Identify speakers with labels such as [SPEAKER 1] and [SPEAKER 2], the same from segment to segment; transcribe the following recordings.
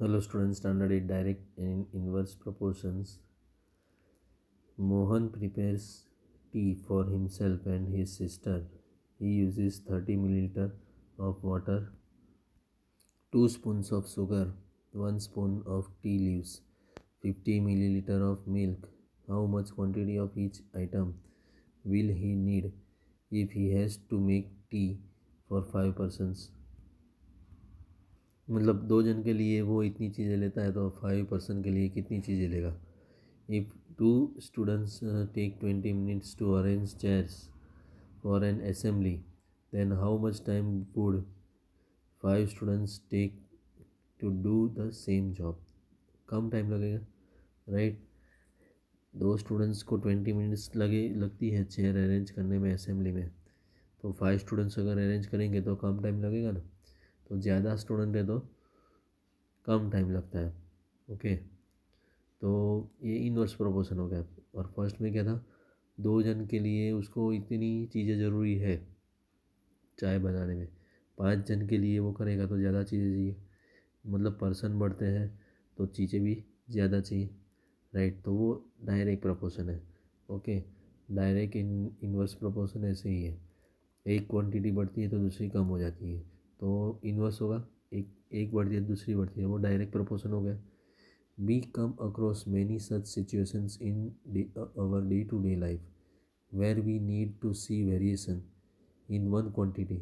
[SPEAKER 1] hello students standard 8 direct and inverse proportions mohan prepares tea for himself and his sister he uses 30 milliliter of water 2 spoons of sugar 1 spoon of tea leaves 50 milliliter of milk how much quantity of each item will he need if he has to make tea for 5 persons मतलब दो जन के लिए वो इतनी चीज़ें लेता है तो फाइव पर्सन के लिए कितनी चीज़ें लेगा if two students take twenty minutes to arrange chairs for an assembly then how much time would five students take to do the same job कम टाइम लगेगा राइट right? दो स्टूडेंट्स को twenty minutes लगे लगती है chair arrange करने में assembly में तो फाइव स्टूडेंट्स अगर अरेंज करेंगे तो कम टाइम लगेगा ना तो ज़्यादा स्टूडेंट है तो कम टाइम लगता है ओके तो ये इनवर्स प्रोपोर्शन हो गया और फर्स्ट में क्या था दो जन के लिए उसको इतनी चीज़ें ज़रूरी है चाय बनाने में पाँच जन के लिए वो करेगा तो ज़्यादा चीज़ें चाहिए मतलब पर्सन बढ़ते हैं तो चीज़ें भी ज़्यादा चाहिए राइट तो वो डायरेक्ट प्रोपोर्शन है okay direct in inverse proportion ऐसे ही है एक क्वांटिटी बढ़ती है तो दूसरी कम हो जाती है तो इन्वर्स होगा एक एक बढ़ती है दूसरी बढ़ती है वो डायरेक्ट प्रोपोर्शन हो गया we come across many such situations in our day to day life where we need to see variation in one quantity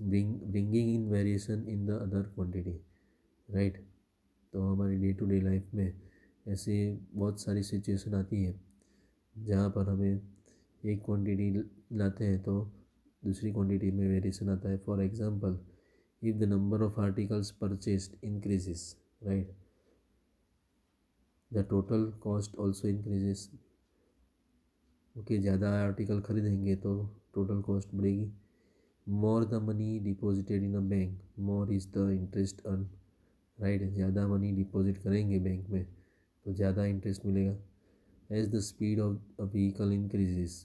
[SPEAKER 1] bringing in variation in the other quantity right तो हमारी day to day life में ऐसे बहुत सारी situation आती है जहाँ पर हमें एक क्वान्टिटी लाते हैं तो दूसरी क्वांटिटी में वेरिएशन आता है for example if the number of articles purchased increases right the total cost also increases okay ज़्यादा आर्टिकल खरीदेंगे तो टोटल कॉस्ट बढ़ेगी more the money deposited in a bank more is the interest earn right ज़्यादा money deposit करेंगे bank में तो ज़्यादा interest मिलेगा as the speed of a vehicle increases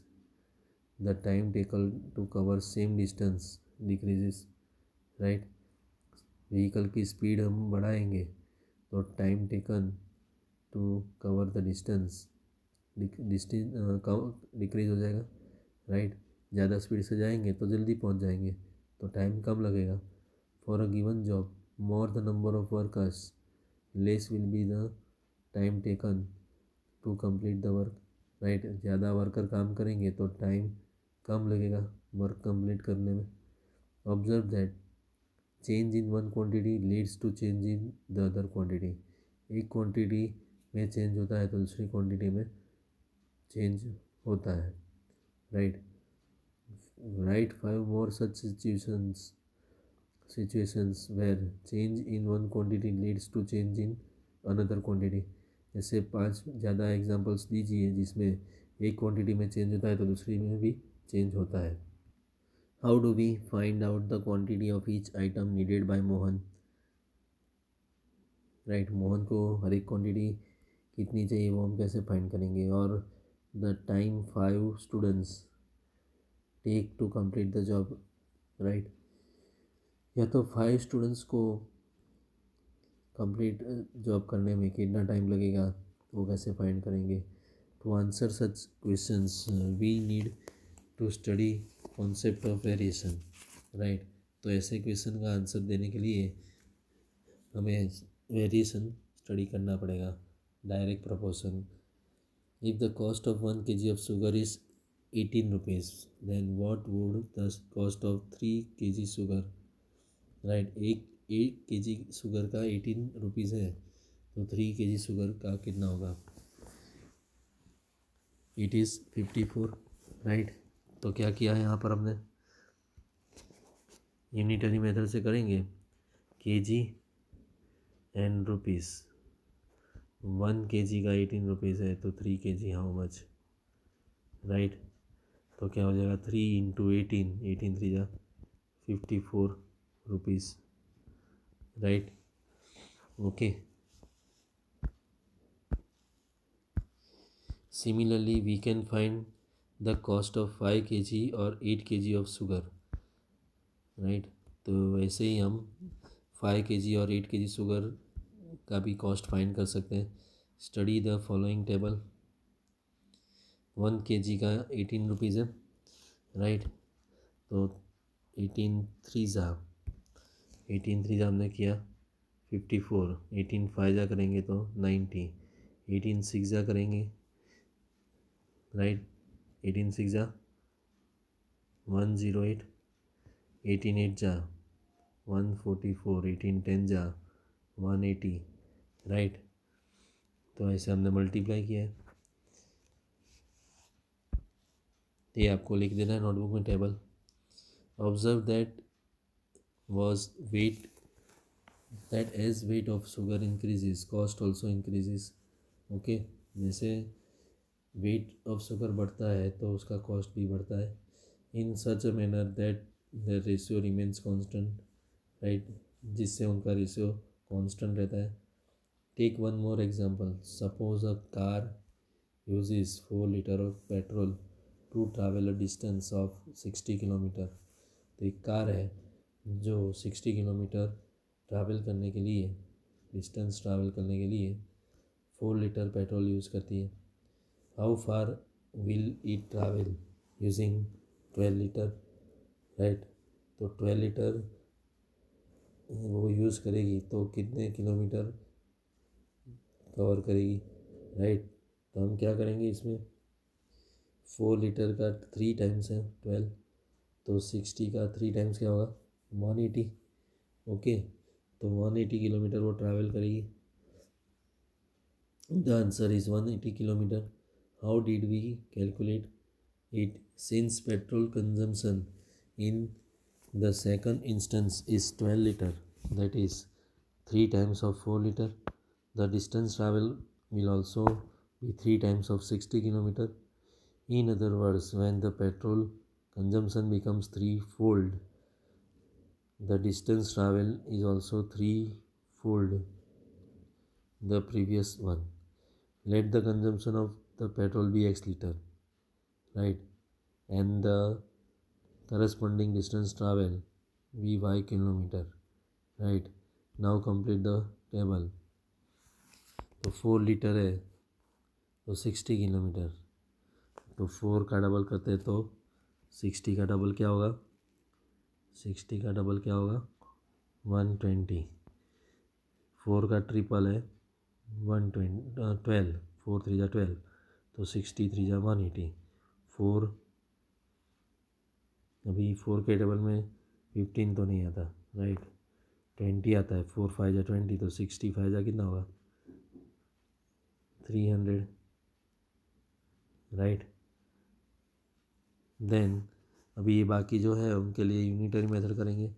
[SPEAKER 1] the time taken to cover same distance decreases right vehicle की speed हम बढ़ाएंगे तो time taken to cover the distance कम डिक्रीज हो जाएगा राइट ज़्यादा स्पीड से जाएंगे तो जल्दी पहुंच जाएंगे तो टाइम कम लगेगा for a given job more the number of workers less will be the time taken to complete the work right ज़्यादा वर्कर काम करेंगे तो टाइम कम लगेगा वर्क कंप्लीट करने में observe that change in one quantity leads to change in the other quantity एक quantity में चेंज होता है तो दूसरी क्वांटिटी में चेंज होता है right right five more such situations situations where change in one quantity leads to change in another quantity ऐसे पांच ज़्यादा एग्जांपल्स दीजिए जिसमें एक क्वांटिटी में चेंज होता है तो दूसरी में भी चेंज होता है how do we find out the quantity of each item needed by Mohan right Mohan को हर एक क्वांटिटी कितनी चाहिए वो हम कैसे फाइंड करेंगे और the time five students take to complete the job right या तो फाइव स्टूडेंट्स को कंप्लीट जॉब uh, करने में कितना टाइम लगेगा वो कैसे फाइंड करेंगे to answer such questions we need to study concept of variation right तो ऐसे क्वेश्चन का आंसर देने के लिए हमें वेरिएशन स्टडी करना पड़ेगा direct proportion if the cost of one K G of sugar is eighteen rupees then what would the cost of three K G sugar right एक एक के जी शुगर का eighteen rupees है तो three K G sugar का कितना होगा it is fifty four right तो क्या किया है यहाँ पर हमने यूनिटरी मेथड से करेंगे के जी and rupees one K G का एटीन रुपीज़ है तो three K ji how much right तो क्या हो जाएगा three into eighteen eighteen three जा fifty four rupees right okay similarly we can find the cost of five K G और eight के जी ऑफ शुगर राइट तो वैसे ही हम फाइव के जी और एट के जी शुगर का भी कॉस्ट फाइंड कर सकते हैं study the following table one K G का एटीन रुपीज़ है राइट तो एटीन थ्री ज़ा एटीन थ्री ज़ा हमने किया फिफ्टी फोर एटीन फाइव ज़ा करेंगे तो नाइन्टी एटीन सिक्स ज़ा करेंगे राइट एटीन सिक्स जा one zero eight eighteen eight जा one forty four eighteen ten जा वन एटी राइट तो ऐसे हमने मल्टीप्लाई किया है ये आपको लिख देना है नोटबुक में table observe that was weight that as weight of sugar increases cost also increases okay जैसे वेट ऑफ शुगर बढ़ता है तो उसका कॉस्ट भी बढ़ता है in such a manner that the ratio remains constant right जिससे उनका रेशियो कॉन्स्टेंट रहता है take one more example suppose a car uses four litre of petrol to travel a distance of sixty kilometre तो एक car है जो sixty kilometre travel करने के लिए डिस्टेंस ट्रैवल करने के लिए फोर लीटर पेट्रोल यूज़ करती है how far will it travel using 12 liter right तो 12 लीटर वो यूज़ करेगी तो कितने किलोमीटर कवर करेगी राइट तो हम क्या करेंगे इसमें फोर लीटर का थ्री टाइम्स है ट्वेल्व तो सिक्सटी का थ्री टाइम्स क्या होगा वन एटी ओके तो वन एटी किलोमीटर वो ट्रैवल करेगी the answer is one eighty kilometre how did we calculate it since petrol consumption in the second instance is 12 liter that is 3 times of 4 liter the distance travel will also be 3 times of 60 kilometer in other words when the petrol consumption becomes three fold, the distance travel is also three fold the previous one let the consumption of the petrol be x liter right and the corresponding distance travel v y kilometer right now complete the table तो four litre है तो sixty kilometre तो four का double करते तो sixty का double क्या होगा सिक्सटी का डबल क्या होगा वन ट्वेंटी फोर का ट्रिपल है one twenty twelve four three ज़ा ट्वेल्व तो सिक्सटी थ्री ज़ा वन एटी फोर अभी फोर के टेबल में फिफ्टीन तो नहीं आता राइट ट्वेंटी आता है फोर फाइव ज़ा ट्वेंटी तो सिक्सटी फाइव ज़ा कितना होगा थ्री हंड्रेड राइट देन अभी ये बाकी जो है उनके लिए यूनिटरी मेथड करेंगे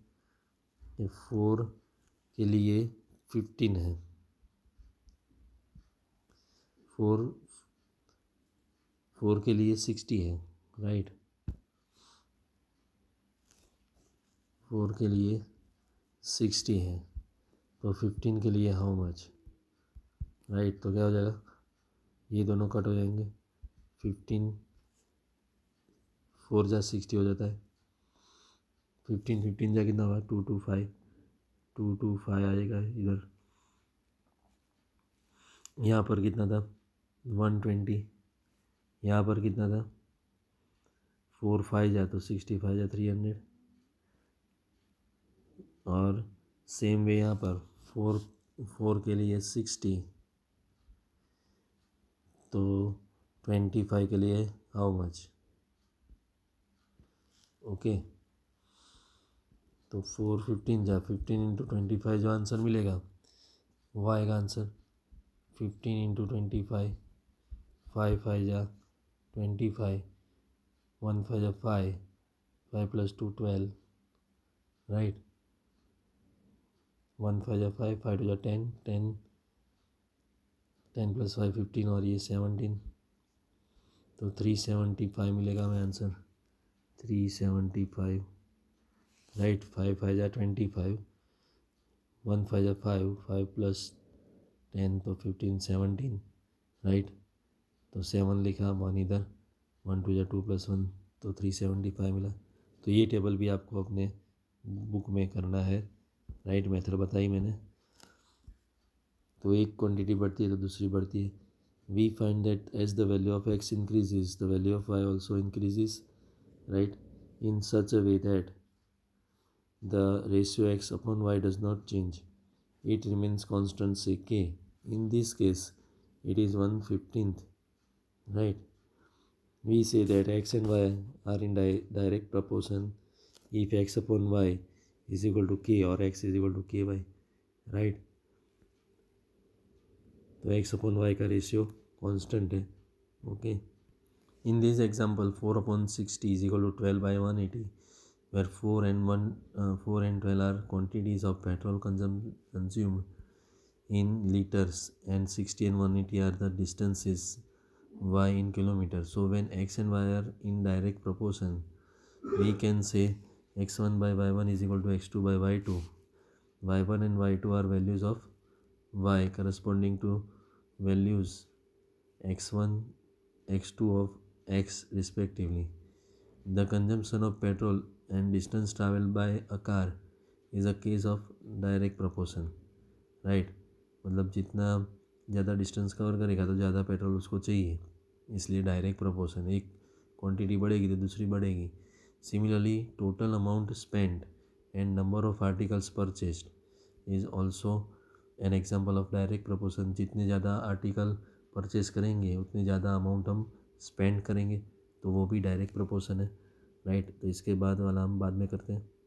[SPEAKER 1] ये फोर के लिए फिफ्टीन है फोर फोर के लिए सिक्सटी है राइट फोर के लिए सिक्सटी है तो फिफ्टीन के लिए हाउ मच राइट तो क्या हो जाएगा ये दोनों कट हो जाएंगे फिफ्टीन फोर जा सिक्सटी हो जाता है फिफ्टीन फिफ्टीन जा कितना हुआ two two five two two five आएगा इधर यहाँ पर कितना था वन ट्वेंटी यहाँ पर कितना था फोर फाइव जा तो सिक्सटी फाइव जा थ्री हंड्रेड और सेम वे यहाँ पर फोर फोर के लिए सिक्सटी तो ट्वेंटी फाइव के लिए हाउ मच ओके तो फोर फिफ्टीन जा फिफ्टीन इंटू ट्वेंटी फाइव जो आंसर मिलेगा वो आएगा answer fifteen into twenty five five five जा ट्वेंटी फाइव वन फाइव जा five five plus two twelve right one five जा फाइव फाइव टू जा ten ten ten plus five fifteen और ये सेवनटीन तो थ्री सेवेंटी फाइव मिलेगा हमें answer three seventy five right five five जा twenty five one five जा five five plus ten तो फिफ्टीन सेवनटीन राइट तो सेवन लिखा वन इधर वन टू या टू प्लस वन तो थ्री सेवेंटी फाइव मिला तो ये टेबल भी आपको अपने बुक में करना है राइट मेथड बताई मैंने तो एक क्वांटिटी बढ़ती है तो दूसरी बढ़ती है we find that as the value of X increases the value of Y also increases right in such a way that the ratio X upon Y does not change it remains constant say K in this case it is one fifteenth right we say that x and y are in di- direct proportion if x upon y is equal to k or x is equal to k by, right so x upon y ka ratio constant hai. okay in this example 4 upon 60 is equal to 12 by 180 where 4 and 1 uh, 4 and 12 are quantities of petrol consum- consumed in liters and 60 and 180 are the distances y in kilometer so when x and y are in direct proportion we can say x1 by y1 is equal to x2 by y2 y1 and y2 are values of y corresponding to values x1 x2 of x respectively the consumption of petrol and distance traveled by a car is a case of direct proportion right मतलब जितना ज़्यादा distance cover करेगा तो ज़्यादा petrol उसको चाहिए इसलिए direct proportion एक क्वांटिटी बढ़ेगी तो दूसरी बढ़ेगी similarly total amount spend and number of articles purchased is also an example of direct proportion जितने ज़्यादा आर्टिकल परचेज करेंगे उतने ज़्यादा अमाउंट हम स्पेंड करेंगे तो वो भी डायरेक्ट प्रपोर्सन है राइट तो इसके बाद वाला हम बाद में करते हैं